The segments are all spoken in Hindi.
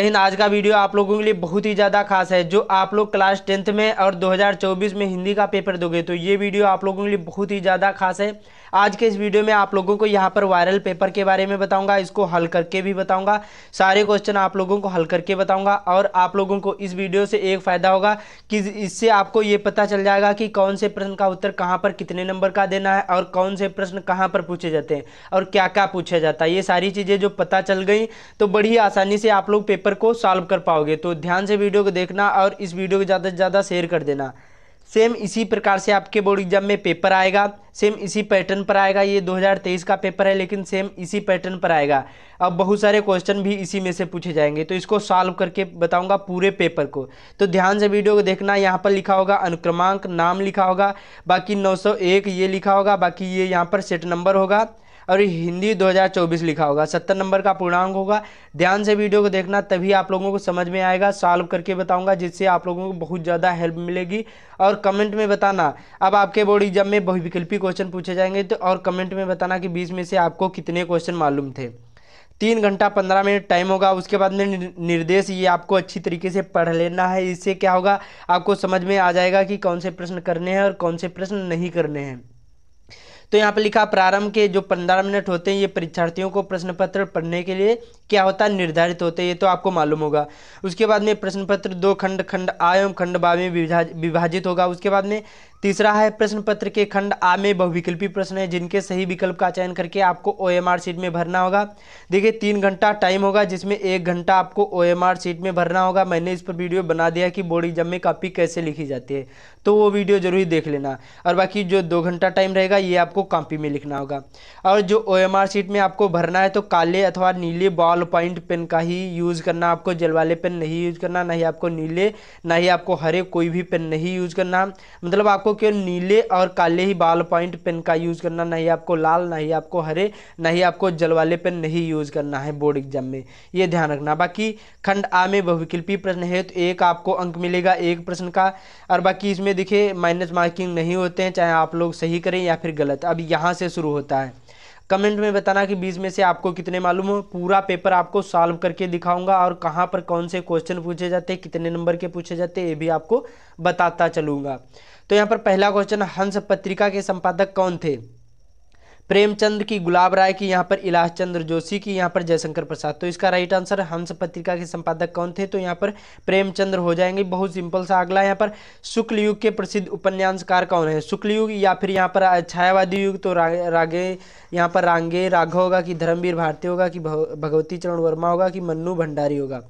लेकिन आज का वीडियो आप लोगों के लिए बहुत ही ज़्यादा खास है जो आप लोग क्लास टेंथ में और 2024 में हिंदी का पेपर दोगे तो ये वीडियो आप लोगों के लिए बहुत ही ज़्यादा खास है आज के इस वीडियो में आप लोगों को यहाँ पर वायरल पेपर के बारे में बताऊंगा इसको हल करके भी बताऊंगा सारे क्वेश्चन आप लोगों को हल करके बताऊंगा और आप लोगों को इस वीडियो से एक फ़ायदा होगा कि इससे आपको ये पता चल जाएगा कि कौन से प्रश्न का उत्तर कहाँ पर कितने नंबर का देना है और कौन से प्रश्न कहाँ पर पूछे जाते हैं और क्या क्या पूछा जाता है ये सारी चीज़ें जो पता चल गई तो बड़ी आसानी से आप लोग पेपर पेपर को सॉल्व कर पाओगे तो ध्यान से वीडियो को देखना और इस वीडियो को ज़्यादा से ज़्यादा शेयर कर देना सेम इसी प्रकार से आपके बोर्ड एग्जाम में पेपर आएगा सेम इसी पैटर्न पर आएगा ये 2023 का पेपर है लेकिन सेम इसी पैटर्न पर आएगा अब बहुत सारे क्वेश्चन भी इसी में से पूछे जाएंगे तो इसको सॉल्व करके बताऊंगा पूरे पेपर को तो ध्यान से वीडियो को देखना यहाँ पर लिखा होगा अनुक्रमांक नाम लिखा होगा बाकी 901 ये लिखा होगा बाकी ये यहाँ पर सेट नंबर होगा और हिंदी 2024 लिखा होगा सत्तर नंबर का पूर्णांक होगा ध्यान से वीडियो को देखना तभी आप लोगों को समझ में आएगा सॉल्व करके बताऊंगा जिससे आप लोगों को बहुत ज़्यादा हेल्प मिलेगी और कमेंट में बताना अब आपके बोर्ड एग्जाम में बहुविकल्पी क्वेश्चन पूछे जाएंगे तो और कमेंट में बताना कि बीस में से आपको कितने क्वेश्चन मालूम थे तीन घंटा पंद्रह मिनट टाइम होगा उसके बाद में निर्देश ये आपको अच्छी तरीके से पढ़ लेना है इससे क्या होगा आपको समझ में आ जाएगा कि कौन से प्रश्न करने हैं और कौन से प्रश्न नहीं करने हैं तो यहाँ पर लिखा प्रारंभ के जो पंद्रह मिनट होते हैं ये परीक्षार्थियों को प्रश्न पत्र पढ़ने के लिए क्या होता है निर्धारित होते हैं ये तो आपको मालूम होगा उसके बाद में प्रश्न पत्र दो खंड खंड आ एवं खंड बा में विभाजित होगा उसके बाद में तीसरा है प्रश्न पत्र के खंड आ में बहुविकल्पी प्रश्न है जिनके सही विकल्प का चयन करके आपको ओ एम आर सीट में भरना होगा देखिए तीन घंटा टाइम होगा जिसमें एक घंटा आपको ओ एम आर सीट में भरना होगा मैंने इस पर वीडियो बना दिया कि बोर्ड एग्जाम में कॉपी कैसे लिखी जाती है तो वो वीडियो जरूर देख लेना और बाकी जो दो घंटा टाइम रहेगा ये आपको कॉपी में लिखना होगा और जो ओ एम आर सीट में आपको भरना है तो काले अथवा नीले बॉल पॉइंट पेन का ही यूज़ करना आपको जल वाले पेन नहीं यूज़ करना ना ही आपको नीले ना ही आपको हरे कोई भी पेन नहीं यूज़ करना मतलब आपको आपको नीले और काले ही बाल पॉइंट पेन का यूज़ करना नहीं आपको लाल नहीं आपको हरे नहीं आपको जल वाले पेन नहीं यूज़ करना है बोर्ड एग्जाम में ये ध्यान रखना बाकी खंड आ में बहुविकल्पी प्रश्न है तो एक आपको अंक मिलेगा एक प्रश्न का और बाकी इसमें देखिए माइनस मार्किंग नहीं होते हैं चाहे आप लोग सही करें या फिर गलत अब यहाँ से शुरू होता है कमेंट में बताना कि बीस में से आपको कितने मालूम हो पूरा पेपर आपको सॉल्व करके दिखाऊंगा और कहाँ पर कौन से क्वेश्चन पूछे जाते हैं कितने नंबर के पूछे जाते हैं ये भी आपको बताता चलूँगा तो यहाँ पर पहला क्वेश्चन हंस पत्रिका के संपादक कौन थे प्रेमचंद की गुलाब राय की यहाँ पर इलाह चंद्र जोशी की यहाँ पर जयशंकर प्रसाद तो इसका राइट आंसर हंस पत्रिका के संपादक कौन थे तो यहाँ पर प्रेमचंद्र हो जाएंगे बहुत सिंपल सा अगला यहाँ पर शुक्ल युग के प्रसिद्ध उपन्यासकार कौन है शुक्ल युग या फिर यहाँ पर छायावादी युग तो रा, रागे यहाँ पर रांगे राघव होगा कि धर्मवीर भारती होगा कि भगवती चरण वर्मा होगा कि मन्नू भंडारी होगा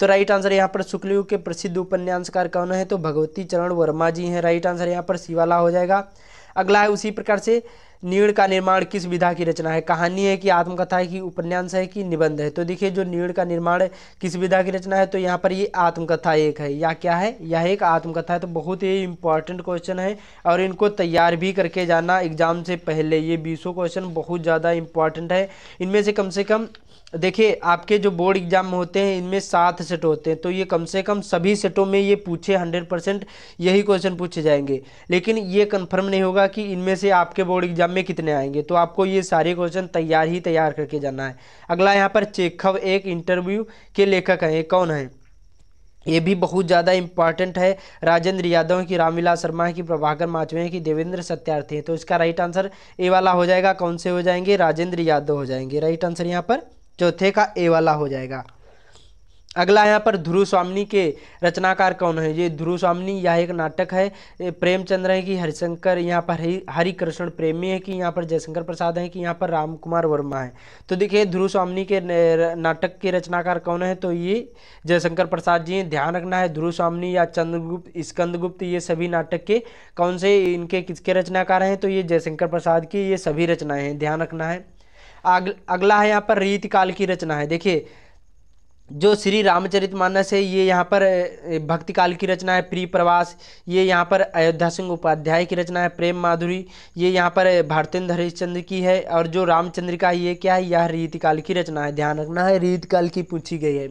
तो राइट आंसर यहाँ पर शुक्ल युग के प्रसिद्ध उपन्यासकार कौन है तो भगवती चरण वर्मा जी हैं राइट आंसर यहाँ पर शिवाला हो जाएगा अगला है उसी प्रकार से नीण का निर्माण किस विधा की रचना है कहानी है कि आत्मकथा है कि उपन्यास है कि निबंध है तो देखिए जो नीण का निर्माण किस विधा की रचना है तो यहाँ पर ये आत्मकथा एक है या क्या है यह एक आत्मकथा है तो बहुत ही इंपॉर्टेंट क्वेश्चन है और इनको तैयार भी करके जाना एग्जाम से पहले ये बीसों क्वेश्चन बहुत ज़्यादा इंपॉर्टेंट है इनमें से कम से कम देखिए आपके जो बोर्ड एग्ज़ाम होते हैं इनमें सात सेट होते हैं तो ये कम से कम सभी सेटों में ये पूछे हंड्रेड परसेंट यही क्वेश्चन पूछे जाएंगे लेकिन ये कंफर्म नहीं होगा कि इनमें से आपके बोर्ड एग्ज़ाम में कितने आएंगे तो आपको ये सारे क्वेश्चन तैयार ही तैयार करके जाना है अगला यहाँ पर चेखव एक इंटरव्यू के लेखक हैं कौन है ये भी बहुत ज़्यादा इंपॉर्टेंट है राजेंद्र यादव की रामविलास शर्मा की प्रभाकर माचवे की देवेंद्र सत्यार्थी हैं तो इसका राइट आंसर ए वाला हो जाएगा कौन से हो जाएंगे राजेंद्र यादव हो जाएंगे राइट आंसर यहाँ पर चौथे का ए वाला हो जाएगा अगला यहाँ पर ध्रुव स्वामी के रचनाकार कौन है ये ध्रुव स्वामी यह एक नाटक है प्रेमचंद्र है कि हरिशंकर यहाँ पर हरिकृष्ण प्रेमी है कि यहाँ पर जयशंकर प्रसाद है कि यहाँ पर राम कुमार वर्मा है तो देखिए ध्रुव स्वामी के नाटक के रचनाकार कौन है तो ये जयशंकर प्रसाद जी ध्यान रखना है ध्रुव स्वामी या चंद्रगुप्त स्कंदगुप्त ये सभी नाटक के कौन से इनके किसके रचनाकार हैं तो ये जयशंकर प्रसाद की ये सभी रचनाएँ हैं ध्यान रखना है अग, अगला है यहाँ पर रीत काल की रचना है देखिए जो श्री रामचरित मानस है ये यहाँ पर भक्ति काल की रचना है प्री प्रवास ये यहाँ पर अयोध्या सिंह उपाध्याय की रचना है प्रेम माधुरी ये यहाँ पर भारतेंद्र हरिश्चंद्र की है और जो रामचंद्र का ये क्या है यह रीतिकाल की रचना है ध्यान रखना है रीतकाल की पूछी गई है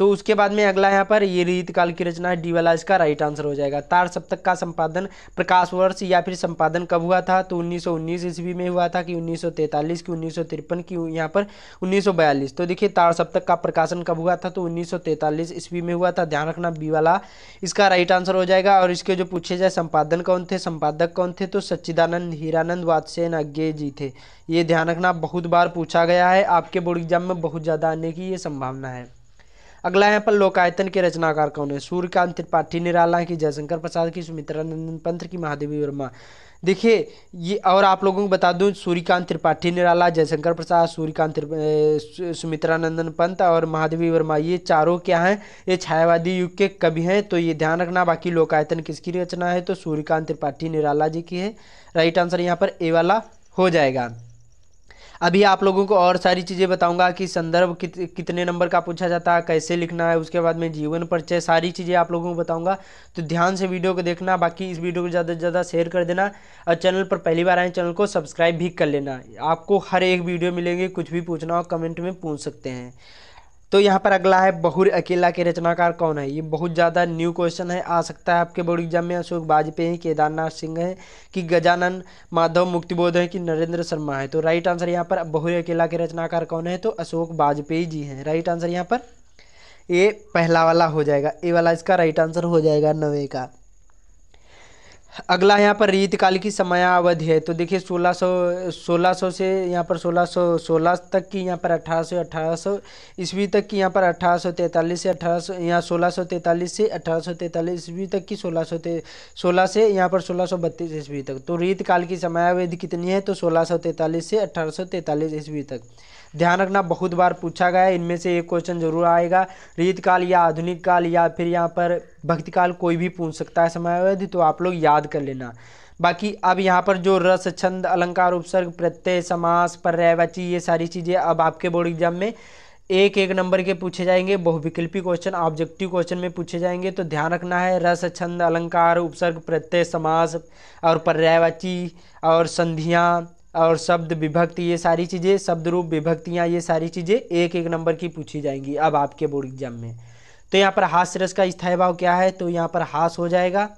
तो उसके बाद में अगला यहाँ पर ये रीत काल की रचना है डी वाला इसका राइट आंसर हो जाएगा तार सप्तक का संपादन प्रकाश वर्ष या फिर संपादन कब हुआ था तो 1919 ईस्वी में हुआ था कि 1943 की उन्नीस की यहाँ पर 1942 तो देखिए तार सप्तक का प्रकाशन कब हुआ था तो 1943 ईस्वी में हुआ था ध्यान रखना बी वाला इसका राइट आंसर हो जाएगा और इसके जो पूछे जाए संपादन कौन थे संपादक कौन थे तो सच्चिदानंद हीरानंद वादसेन अज्ञे जी थे ये ध्यान रखना बहुत बार पूछा गया है आपके बोर्ड एग्जाम में बहुत ज़्यादा आने की ये संभावना है अगला यहाँ पर लोकायतन के रचनाकार कौन है सूर्यकांत त्रिपाठी निराला की जयशंकर प्रसाद की सुमित्रा नंदन पंथ की महादेवी वर्मा देखिए ये और आप लोगों को बता दूं सूर्यकांत त्रिपाठी निराला जयशंकर प्रसाद सूर्यकांत सुमित्रा नंदन पंत और महादेवी वर्मा ये चारों क्या हैं ये छायावादी युग के कवि हैं तो ये ध्यान रखना बाकी लोकायतन किसकी रचना है तो सूर्यकांत त्रिपाठी निराला जी की है राइट आंसर यहाँ पर ए वाला हो जाएगा अभी आप लोगों को और सारी चीज़ें बताऊंगा कि संदर्भ कित, कितने नंबर का पूछा जाता है कैसे लिखना है उसके बाद में जीवन परिचय सारी चीज़ें आप लोगों को बताऊंगा तो ध्यान से वीडियो को देखना बाकी इस वीडियो को ज़्यादा से ज़्यादा शेयर कर देना और चैनल पर पहली बार आए चैनल को सब्सक्राइब भी कर लेना आपको हर एक वीडियो मिलेंगे कुछ भी पूछना हो कमेंट में पूछ सकते हैं तो यहाँ पर अगला है बहुर अकेला के रचनाकार कौन है ये बहुत ज़्यादा न्यू क्वेश्चन है आ सकता है आपके बोर्ड एग्जाम में अशोक वाजपेयी केदारनाथ सिंह है कि गजानन माधव मुक्तिबोध है कि नरेंद्र शर्मा है तो राइट आंसर यहाँ पर बहुर अकेला के रचनाकार कौन है तो अशोक वाजपेयी जी हैं राइट आंसर यहाँ पर ये पहला वाला हो जाएगा ए वाला इसका राइट आंसर हो जाएगा नवे का अगला यहाँ पर रीतकाल की समयावधि है तो देखिए 1600 1600 से यहाँ पर 1600 सो, तक की यहाँ पर 1800 1800 ईस्वी तक की यहाँ पर 1843 से 1800 यहाँ 1643 से 1843 ईस्वी तक की 1600 सोलह से यहाँ पर 1632 ईस्वी तक तो रीतकाल की समयावधि कितनी है तो 1643 से 1843 ईस्वी तक ध्यान रखना बहुत बार पूछा गया है इनमें से एक क्वेश्चन जरूर आएगा रीत काल या आधुनिक काल या फिर यहाँ पर भक्ति काल कोई भी पूछ सकता है समयावधि तो आप लोग याद कर लेना बाकी अब यहाँ पर जो रस छंद अलंकार उपसर्ग प्रत्यय समास पर्यायवाची ये सारी चीज़ें अब आपके बोर्ड एग्जाम में एक एक नंबर के पूछे जाएंगे बहुविकल्पी क्वेश्चन ऑब्जेक्टिव क्वेश्चन में पूछे जाएंगे तो ध्यान रखना है रस छंद अलंकार उपसर्ग प्रत्यय समास और पर्यायवाची और संधियाँ और शब्द विभक्ति ये सारी चीज़ें शब्द रूप विभक्तियाँ ये सारी चीज़ें एक एक नंबर की पूछी जाएंगी अब आपके बोर्ड एग्जाम में तो यहाँ पर हास्य रस का स्थायी भाव क्या है तो यहाँ पर हास हो जाएगा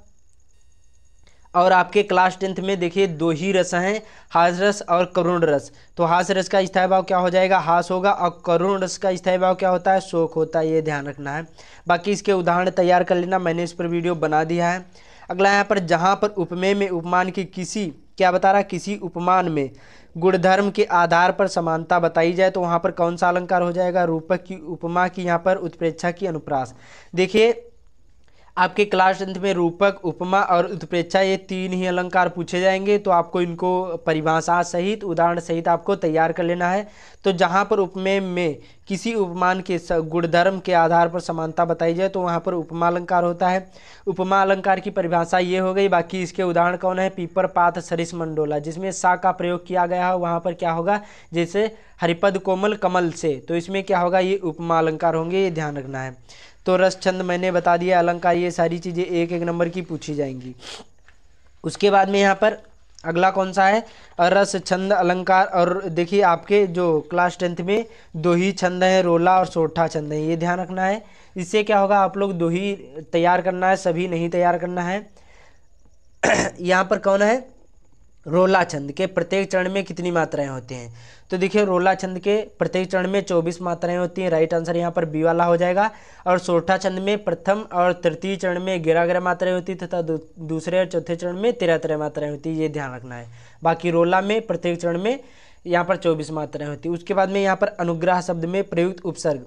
और आपके क्लास टेंथ में देखिए दो ही रस हैं हास रस और करुण रस तो हास रस का स्थायी भाव क्या हो जाएगा हास होगा और करुण रस का स्थायी भाव क्या होता है शोक होता है ये ध्यान रखना है बाकी इसके उदाहरण तैयार कर लेना मैंने इस पर वीडियो बना दिया है अगला यहाँ पर जहाँ पर उपमेय में उपमान की किसी क्या बता रहा किसी उपमान में गुणधर्म के आधार पर समानता बताई जाए तो वहाँ पर कौन सा अलंकार हो जाएगा रूपक की उपमा की यहाँ पर उत्प्रेक्षा की अनुप्रास देखिए आपके क्लास टेंथ में रूपक उपमा और उत्प्रेक्षा ये तीन ही अलंकार पूछे जाएंगे तो आपको इनको परिभाषा सहित उदाहरण सहित आपको तैयार कर लेना है तो जहाँ पर उपमेय में किसी उपमान के गुणधर्म के आधार पर समानता बताई जाए तो वहाँ पर उपमा अलंकार होता है उपमा अलंकार की परिभाषा ये हो गई बाकी इसके उदाहरण कौन है पीपर पाथ सरिस मंडोला जिसमें सा का प्रयोग किया गया है वहाँ पर क्या होगा जैसे हरिपद कोमल कमल से तो इसमें क्या होगा ये उपमा अलंकार होंगे ये ध्यान रखना है तो रस छंद मैंने बता दिया अलंकार ये सारी चीज़ें एक एक नंबर की पूछी जाएंगी उसके बाद में यहाँ पर अगला कौन सा है रस छंद अलंकार और देखिए आपके जो क्लास टेंथ में दो ही छंद हैं रोला और सोठा छंद है ये ध्यान रखना है इससे क्या होगा आप लोग दो ही तैयार करना है सभी नहीं तैयार करना है यहाँ पर कौन है रोला छंद के प्रत्येक चरण में कितनी मात्राएं होती हैं तो देखिए रोला छंद के प्रत्येक चरण में 24 मात्राएं होती हैं राइट आंसर यहाँ पर बी वाला हो जाएगा और सोठा छंद में प्रथम और तृतीय चरण में ग्यारह ग्यारह मात्राएं होती तथा दू, दूसरे और चौथे चरण में तेरह तेरह मात्राएं होती ये ध्यान रखना है बाकी रोला में प्रत्येक चरण में यहाँ पर चौबीस मात्राएं होती उसके बाद में यहाँ पर अनुग्रह शब्द में प्रयुक्त उपसर्ग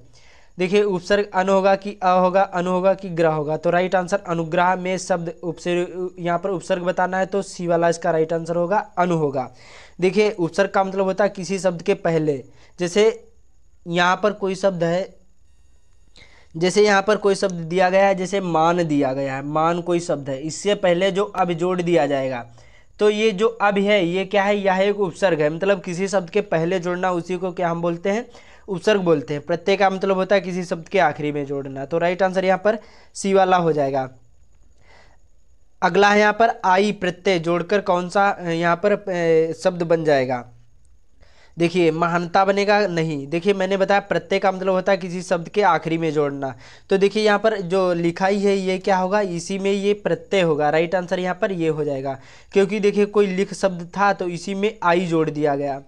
देखिए उपसर्ग अन होगा कि अ होगा अनु होगा कि ग्रह होगा तो राइट आंसर अनुग्रह में शब्द उपसर्ग यहाँ पर उपसर्ग बताना है तो सी वाला इसका राइट आंसर होगा अनु होगा देखिए उपसर्ग का मतलब होता है किसी शब्द के पहले जैसे यहाँ पर कोई शब्द है जैसे यहाँ पर कोई शब्द दिया गया है जैसे मान दिया गया है मान कोई शब्द है इससे पहले जो अब जोड़ दिया जाएगा तो ये जो अब है ये क्या है यह एक उपसर्ग है मतलब किसी शब्द के पहले जोड़ना उसी को क्या हम बोलते हैं उपसर्ग बोलते हैं प्रत्यय का मतलब होता है किसी शब्द के आखिरी में जोड़ना तो राइट आंसर यहाँ पर सी वाला हो जाएगा अगला है यहाँ पर आई प्रत्यय जोड़कर कौन सा यहाँ पर शब्द बन जाएगा देखिए महानता बनेगा नहीं देखिए मैंने बताया प्रत्यय का मतलब होता है किसी शब्द के आखिरी में जोड़ना तो देखिए यहाँ पर जो लिखाई है ये क्या होगा इसी में ये प्रत्यय होगा राइट आंसर यहाँ पर ये हो जाएगा क्योंकि देखिए कोई लिख शब्द था तो इसी में आई जोड़ दिया गया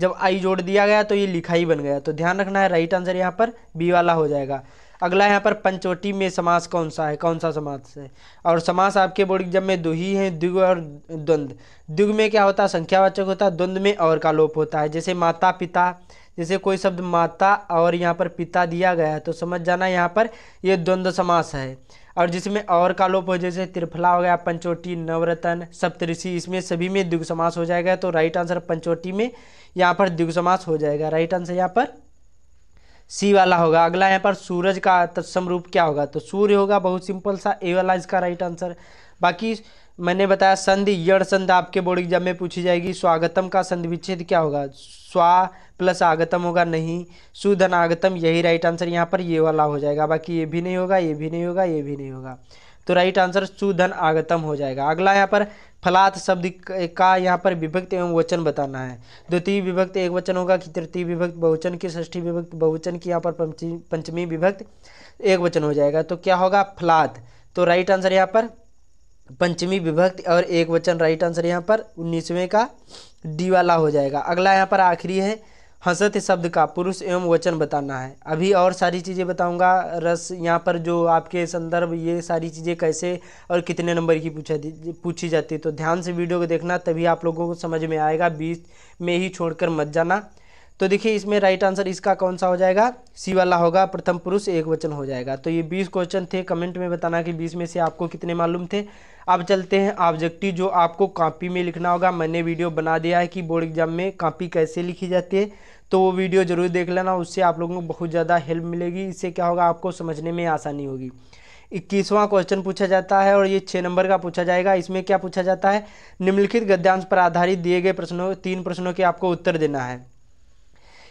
जब आई जोड़ दिया गया तो ये लिखाई बन गया तो ध्यान रखना है राइट आंसर यहाँ पर बी वाला हो जाएगा अगला यहाँ पर पंचवटी में समास कौन सा है कौन सा समास है और समास आपके बोर्ड एग्जाम में दो ही हैं द्विग और द्वंद्व द्विग में क्या होता है संख्यावाचक होता है द्वंद में और का लोप होता है जैसे माता पिता जैसे कोई शब्द माता और यहाँ पर पिता दिया गया है तो समझ जाना यहाँ पर ये द्वंद्व समास है और जिसमें और का लोप हो जैसे त्रिफला हो गया पंचोटी नवरत्न सप्तऋषि इसमें सभी में द्विग समास हो जाएगा तो राइट आंसर पंचोटी में यहाँ पर द्विग समास हो जाएगा राइट आंसर यहाँ पर सी वाला होगा अगला यहाँ पर सूरज का तत्सम रूप क्या होगा तो सूर्य होगा बहुत सिंपल सा ए वाला इसका राइट आंसर बाकी मैंने बताया संधि यड़ संध आपके बोर्ड एग्जाम में पूछी जाएगी स्वागतम का संधि विच्छेद क्या होगा स्वा प्लस आगतम होगा नहीं सुधन आगतम यही राइट आंसर यहाँ पर ये वाला हो जाएगा बाकी ये भी नहीं होगा ये भी नहीं होगा ये भी नहीं होगा तो राइट आंसर सुधन आगतम हो जाएगा अगला यहाँ पर फलात शब्द का यहाँ पर विभक्त एवं वचन बताना है द्वितीय विभक्त एक वचन होगा कि तृतीय विभक्त बहुवचन की षष्ठी विभक्त बहुवचन की यहाँ पर पंचमी विभक्त एक वचन हो जाएगा तो क्या होगा फलात तो राइट आंसर यहाँ पर पंचमी विभक्ति और एक वचन राइट आंसर यहाँ पर उन्नीसवें का डी वाला हो जाएगा अगला यहाँ पर आखिरी है हंसत शब्द का पुरुष एवं वचन बताना है अभी और सारी चीज़ें बताऊंगा रस यहाँ पर जो आपके संदर्भ ये सारी चीज़ें कैसे और कितने नंबर की पूछा पूछी जाती है तो ध्यान से वीडियो को देखना तभी आप लोगों को समझ में आएगा बीच में ही छोड़कर मत जाना तो देखिए इसमें राइट आंसर इसका कौन सा हो जाएगा सी वाला होगा प्रथम पुरुष एक वचन हो जाएगा तो ये बीस क्वेश्चन थे कमेंट में बताना कि बीस में से आपको कितने मालूम थे अब चलते हैं ऑब्जेक्टिव जो आपको कॉपी में लिखना होगा मैंने वीडियो बना दिया है कि बोर्ड एग्जाम में कॉपी कैसे लिखी जाती है तो वो वीडियो जरूर देख लेना उससे आप लोगों को बहुत ज़्यादा हेल्प मिलेगी इससे क्या होगा आपको समझने में आसानी होगी इक्कीसवां क्वेश्चन पूछा जाता है और ये छः नंबर का पूछा जाएगा इसमें क्या पूछा जाता है निम्नलिखित गद्यांश पर आधारित दिए गए प्रश्नों तीन प्रश्नों के आपको उत्तर देना है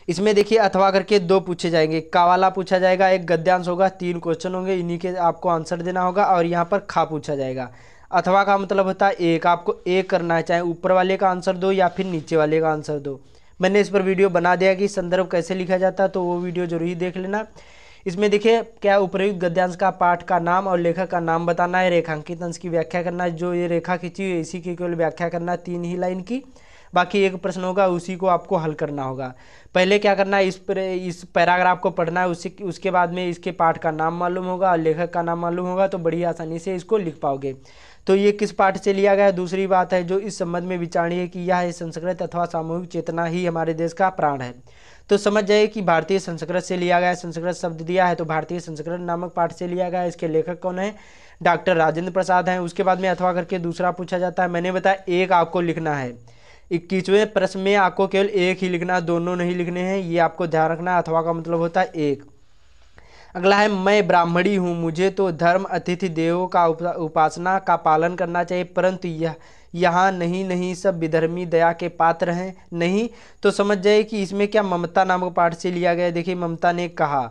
इसमें देखिए अथवा करके दो पूछे जाएंगे कावाला पूछा जाएगा एक गद्यांश होगा तीन क्वेश्चन होंगे इन्हीं के आपको आंसर देना होगा और यहाँ पर खा पूछा जाएगा अथवा का मतलब होता है एक आपको एक करना है चाहे ऊपर वाले का आंसर दो या फिर नीचे वाले का आंसर दो मैंने इस पर वीडियो बना दिया कि संदर्भ कैसे लिखा जाता है तो वो वीडियो जरूर देख लेना इसमें देखिए क्या उपयुक्त गद्यांश का पाठ का नाम और लेखक का नाम बताना है रेखांकित अंश की व्याख्या करना है जो ये रेखा खींची हुई इसी की केवल व्याख्या करना है तीन ही लाइन की बाकी एक प्रश्न होगा उसी को आपको हल करना होगा पहले क्या करना है इस पर इस पैराग्राफ को पढ़ना है उसी उसके बाद में इसके पाठ का नाम मालूम होगा और लेखक का नाम मालूम होगा तो बड़ी आसानी से इसको लिख पाओगे तो ये किस पाठ से लिया गया दूसरी बात है जो इस संबंध में विचारणीय कि यह संस्कृत अथवा सामूहिक चेतना ही हमारे देश का प्राण है तो समझ जाइए कि भारतीय संस्कृत से लिया गया संस्कृत शब्द दिया है तो भारतीय संस्कृत नामक पाठ से लिया गया इसके लेखक कौन है डॉक्टर राजेंद्र प्रसाद हैं उसके बाद में अथवा करके दूसरा पूछा जाता है मैंने बताया एक आपको लिखना है इक्कीसवें प्रश्न में आपको केवल एक ही लिखना दोनों नहीं लिखने हैं ये आपको ध्यान रखना अथवा का मतलब होता है एक अगला है मैं ब्राह्मणी हूँ मुझे तो धर्म अतिथि देवों का उपासना का पालन करना चाहिए परंतु यह यहाँ नहीं नहीं सब विधर्मी दया के पात्र हैं नहीं तो समझ जाए कि इसमें क्या ममता नामक पाठ से लिया गया देखिए ममता ने कहा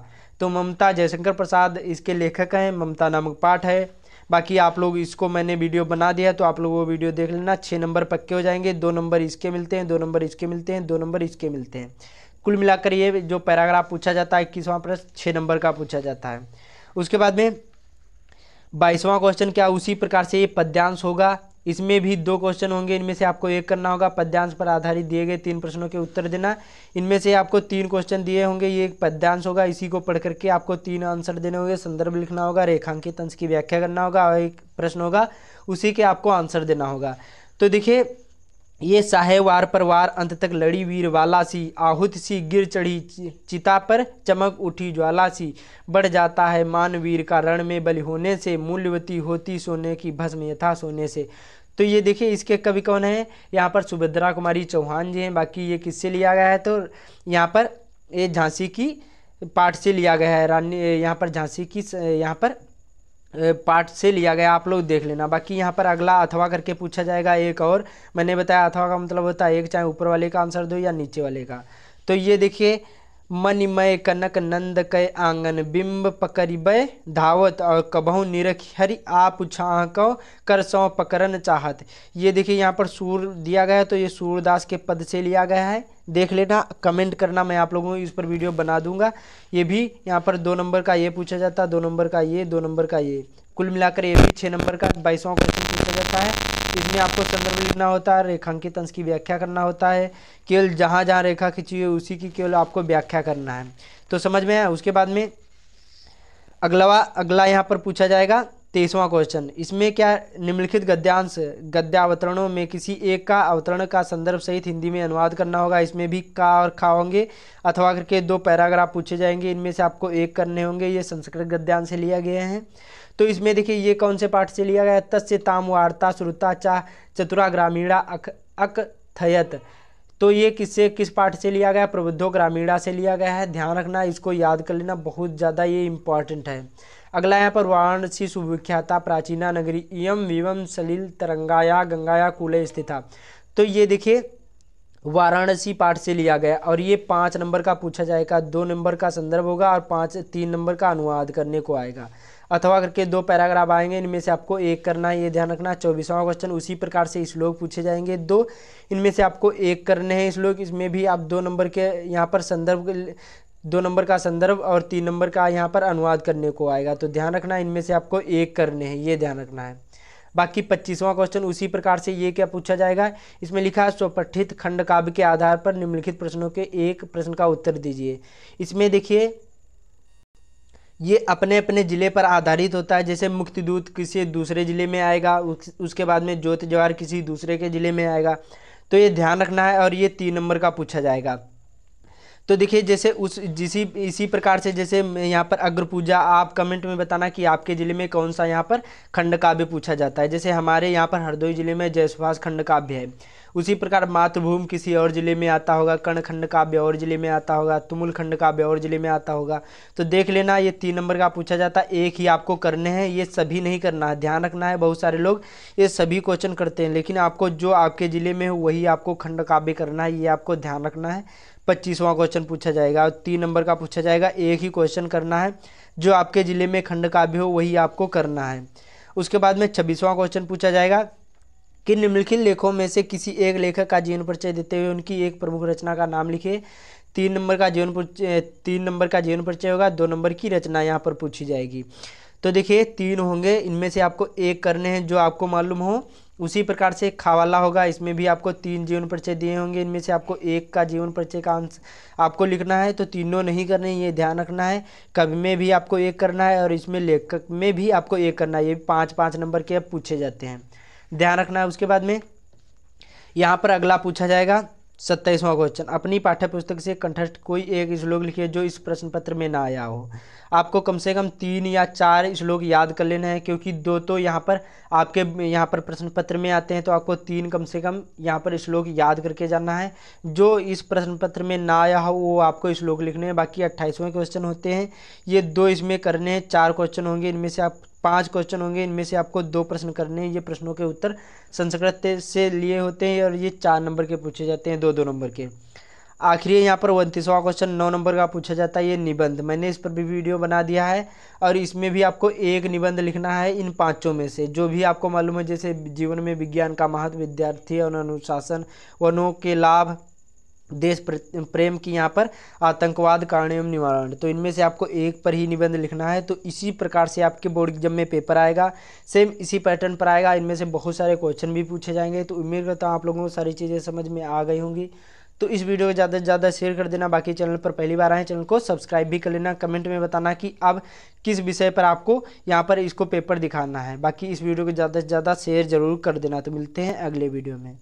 तो ममता जयशंकर प्रसाद इसके लेखक हैं ममता नामक पाठ है बाकी आप लोग इसको मैंने वीडियो बना दिया तो आप लोग वो वीडियो देख लेना छः नंबर पक्के हो जाएंगे दो नंबर इसके मिलते हैं दो नंबर इसके मिलते हैं दो नंबर इसके मिलते हैं कुल मिलाकर ये जो पैराग्राफ पूछा जाता है इक्कीसवां प्रश्न छः नंबर का पूछा जाता है उसके बाद में बाईसवां क्वेश्चन क्या उसी प्रकार से ये पद्यांश होगा इसमें भी दो क्वेश्चन होंगे इनमें से आपको एक करना होगा पद्यांश पर आधारित दिए गए तीन प्रश्नों के उत्तर देना इनमें से आपको तीन क्वेश्चन दिए होंगे ये एक पद्यांश होगा इसी को पढ़ करके आपको तीन आंसर देने होंगे संदर्भ लिखना होगा रेखांकित अंश की व्याख्या करना होगा और एक प्रश्न होगा उसी के आपको आंसर देना होगा तो देखिए ये साहे वार पर वार अंत तक लड़ी वीर वाला सी आहुत सी गिर चढ़ी चिता पर चमक उठी ज्वाला सी बढ़ जाता है मानवीर का रण में बलि होने से मूल्यवती होती सोने की भस्म यथा सोने से तो ये देखिए इसके कवि कौन है यहाँ पर सुभद्रा कुमारी चौहान जी हैं बाकी ये किससे लिया गया है तो यहाँ पर ये झांसी की पाठ से लिया गया है रानी यहाँ पर झांसी की यहाँ पर पार्ट से लिया गया आप लोग देख लेना बाकी यहाँ पर अगला अथवा करके पूछा जाएगा एक और मैंने बताया अथवा का मतलब होता है एक चाहे ऊपर वाले का आंसर दो या नीचे वाले का तो ये देखिए मनिमय कनक नंद कै आंगन बिंब पकरिबय धावत और कबहु निरख हरि आप छाँको कर सौ पकड़न चाहत ये देखिए यहाँ पर सूर दिया गया है तो ये सूरदास के पद से लिया गया है देख लेना कमेंट करना मैं आप लोगों को इस पर वीडियो बना दूंगा ये भी यहाँ पर दो नंबर का ये पूछा जाता है दो नंबर का ये दो नंबर का ये कुल मिलाकर ये भी छः नंबर का बाईसवां क्वेश्चन पूछा जाता है इसमें आपको संदर्भ लिखना होता है रेखांकित अंश की व्याख्या करना होता है केवल जहाँ जहाँ रेखा खींची हुई उसी की केवल आपको व्याख्या करना है तो समझ में आया उसके बाद में अगला अगला यहाँ पर पूछा जाएगा तेईसवां क्वेश्चन इसमें क्या निम्नलिखित गद्यांश गद्यावतरणों में किसी एक का अवतरण का संदर्भ सहित हिंदी में अनुवाद करना होगा इसमें भी का और खा होंगे अथवा करके दो पैराग्राफ पूछे जाएंगे इनमें से आपको एक करने होंगे ये संस्कृत गद्यांश से लिया गया है तो इसमें देखिए ये कौन से पाठ से लिया गया तस्य ताम वार्ता श्रुता चाह चतुरा ग्रामीणा अक अकथयत तो ये किससे किस पाठ से लिया गया प्रबुद्धो ग्रामीणा से लिया गया है ध्यान रखना इसको याद कर लेना बहुत ज़्यादा ये इंपॉर्टेंट है अगला यहाँ पर वाराणसी सुविख्याता प्राचीना नगरी इम विवम सलील तरंगाया गंगाया कूले स्थित तो ये देखिए वाराणसी पाठ से लिया गया और ये पाँच नंबर का पूछा जाएगा दो नंबर का संदर्भ होगा और पाँच तीन नंबर का अनुवाद करने को आएगा अथवा करके दो पैराग्राफ आएंगे इनमें से आपको एक करना है ये ध्यान रखना चौबीसवां क्वेश्चन उसी प्रकार से श्लोक पूछे जाएंगे दो इनमें से आपको एक करने हैं श्लोक इसमें भी आप दो नंबर के यहाँ पर संदर्भ दो नंबर का संदर्भ और तीन नंबर का यहाँ पर अनुवाद करने को आएगा तो ध्यान रखना इनमें से आपको एक करने हैं ये ध्यान रखना है बाकी पच्चीसवां क्वेश्चन उसी प्रकार से ये क्या पूछा जाएगा इसमें लिखा है स्वपठित खंड काव्य के आधार पर निम्नलिखित प्रश्नों के एक प्रश्न का उत्तर दीजिए इसमें देखिए ये अपने अपने ज़िले पर आधारित होता है जैसे मुक्तिदूत किसी दूसरे ज़िले में आएगा उस, उसके बाद में ज्योत जवाहर किसी दूसरे के ज़िले में आएगा तो ये ध्यान रखना है और ये तीन नंबर का पूछा जाएगा तो देखिए जैसे उस जिसी इसी प्रकार से जैसे यहाँ पर अग्र पूजा आप कमेंट में बताना कि आपके ज़िले में कौन सा यहाँ पर खंड काव्य पूछा जाता है जैसे हमारे यहाँ पर हरदोई ज़िले में जयसुभाष खंड काव्य है उसी प्रकार मातृभूमि किसी और ज़िले में आता होगा कर्ण खंड काव्य और ज़िले में आता होगा तुमुल खंड काव्य और ज़िले में आता होगा तो देख लेना ये तीन नंबर का पूछा जाता है एक ही आपको करने हैं ये सभी नहीं करना है ध्यान रखना है बहुत सारे लोग ये सभी क्वेश्चन करते हैं लेकिन आपको जो आपके ज़िले में हो वही आपको खंड काव्य करना है ये आपको ध्यान रखना है पच्चीसवां क्वेश्चन पूछा जाएगा और तीन नंबर का पूछा जाएगा एक ही क्वेश्चन करना है जो आपके ज़िले में खंड का भी हो वही आपको करना है उसके बाद में छब्बीसवां क्वेश्चन पूछा जाएगा कि निम्नलिखित लेखों में से किसी एक लेखक का जीवन परिचय देते हुए उनकी एक प्रमुख रचना का नाम लिखे तीन नंबर का जीवन परिचय तीन नंबर का जीवन परिचय होगा दो नंबर की रचना यहाँ पर पूछी जाएगी तो देखिए तीन होंगे इनमें से आपको एक करने हैं जो आपको मालूम हो उसी प्रकार से खावाला होगा इसमें भी आपको तीन जीवन परिचय दिए होंगे इनमें से आपको एक का जीवन परिचय का आंसर आपको लिखना है तो तीनों नहीं करने ये ध्यान रखना है कवि में भी आपको एक करना है और इसमें लेखक में भी आपको एक करना है ये पाँच पाँच नंबर के पूछे जाते हैं ध्यान रखना है उसके बाद में यहाँ पर अगला पूछा जाएगा सत्ताईसवां क्वेश्चन अपनी पाठ्य पुस्तक से कंठस्थ कोई एक श्लोक लिखिए जो इस प्रश्न पत्र में ना आया हो आपको कम से कम तीन या चार श्लोक याद कर लेना है क्योंकि दो तो यहाँ पर आपके यहाँ पर प्रश्न पत्र में आते हैं तो आपको तीन कम से कम यहाँ पर श्लोक याद करके जाना है जो इस प्रश्न पत्र में ना आया हो वो आपको श्लोक लिखने हैं बाकी अट्ठाईसवें क्वेश्चन होते हैं ये दो इसमें करने हैं चार क्वेश्चन होंगे इनमें से आप पांच क्वेश्चन होंगे इनमें से आपको दो प्रश्न करने हैं ये प्रश्नों के उत्तर संस्कृत से लिए होते हैं और ये चार नंबर के पूछे जाते हैं दो दो नंबर के आखिरी यहाँ पर उनतीसवां क्वेश्चन नौ नंबर का पूछा जाता है ये निबंध मैंने इस पर भी वीडियो बना दिया है और इसमें भी आपको एक निबंध लिखना है इन पांचों में से जो भी आपको मालूम है जैसे जीवन में विज्ञान का महत्व विद्यार्थी और अनुशासन वनों के लाभ देश प्रेम की यहाँ पर आतंकवाद कारण एवं निवारण तो इनमें से आपको एक पर ही निबंध लिखना है तो इसी प्रकार से आपके बोर्ड एग्जाम में पेपर आएगा सेम इसी पैटर्न पर आएगा इनमें से बहुत सारे क्वेश्चन भी पूछे जाएंगे तो उम्मीद करता हूँ आप लोगों को सारी चीज़ें समझ में आ गई होंगी तो इस वीडियो को ज़्यादा से ज़्यादा शेयर कर देना बाकी चैनल पर पहली बार आए चैनल को सब्सक्राइब भी कर लेना कमेंट में बताना कि अब किस विषय पर आपको यहाँ पर इसको पेपर दिखाना है बाकी इस वीडियो को ज़्यादा से ज़्यादा शेयर जरूर कर देना तो मिलते हैं अगले वीडियो में